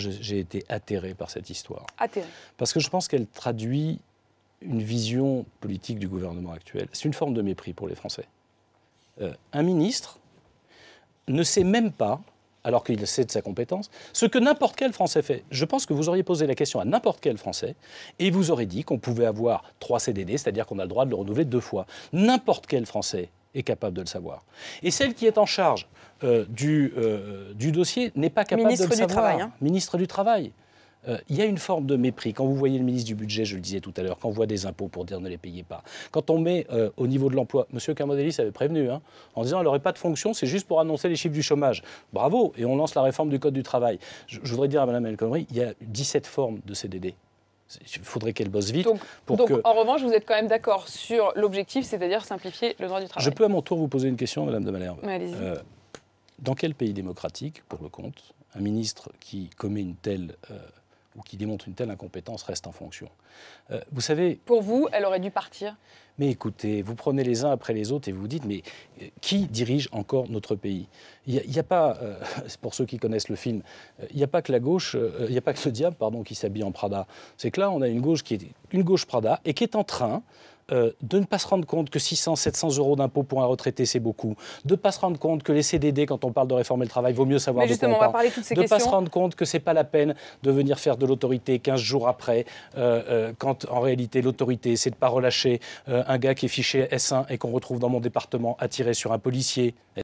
j'ai été atterré par cette histoire. Atterré. Parce que je pense qu'elle traduit une vision politique du gouvernement actuel. C'est une forme de mépris pour les Français. Euh, un ministre ne sait même pas, alors qu'il sait de sa compétence, ce que n'importe quel Français fait. Je pense que vous auriez posé la question à n'importe quel Français et vous auriez dit qu'on pouvait avoir trois CDD, c'est-à-dire qu'on a le droit de le renouveler deux fois. N'importe quel Français est capable de le savoir. Et celle qui est en charge euh, du, euh, du, dossier n'est pas capable de le savoir. Travail, hein. Ministre du Travail. Euh, il y a une forme de mépris. Quand vous voyez le ministre du Budget, je le disais tout à l'heure, quand on voit des impôts pour dire ne les payez pas, quand on met au niveau de l'emploi, M. Camodelli s'avait prévenu, hein, en disant qu'elle n'aurait pas de fonction, c'est juste pour annoncer les chiffres du chômage. Bravo, et on lance la réforme du Code du travail. Je, voudrais dire à Mme El il y a 17 formes de CDD. Il faudrait qu'elle bosse vite. Donc, pour en revanche, vous êtes quand même d'accord sur l'objectif, c'est-à-dire simplifier le droit du travail. Je peux à mon tour vous poser une question, Madame de Malherbe. Euh, dans quel pays démocratique, pour le compte, un ministre qui commet une telle euh, ou qui démontre une telle incompétence reste en fonction. Euh, vous savez. Pour vous, elle aurait dû partir Mais écoutez, vous prenez les uns après les autres et vous vous dites mais euh, qui dirige encore notre pays Il n'y a, pas, euh, pour ceux qui connaissent le film, euh, il n'y a pas que la gauche, il n'y a pas que ce diable pardon, qui s'habille en Prada. C'est que là, on a une gauche qui est une gauche Prada et qui est en train euh, de ne pas se rendre compte que 600, 700 euros d'impôts pour un retraité, c'est beaucoup. De ne pas se rendre compte que les CDD, quand on parle de réformer le travail, vaut mieux savoir de quoi on, de ne pas se rendre compte que ce n'est pas la peine de venir faire de l'autorité 15 jours après, euh, euh, quand en réalité l'autorité, c'est de ne pas relâcher un gars qui est fiché S1 et qu'on retrouve dans mon département attiré sur un policier.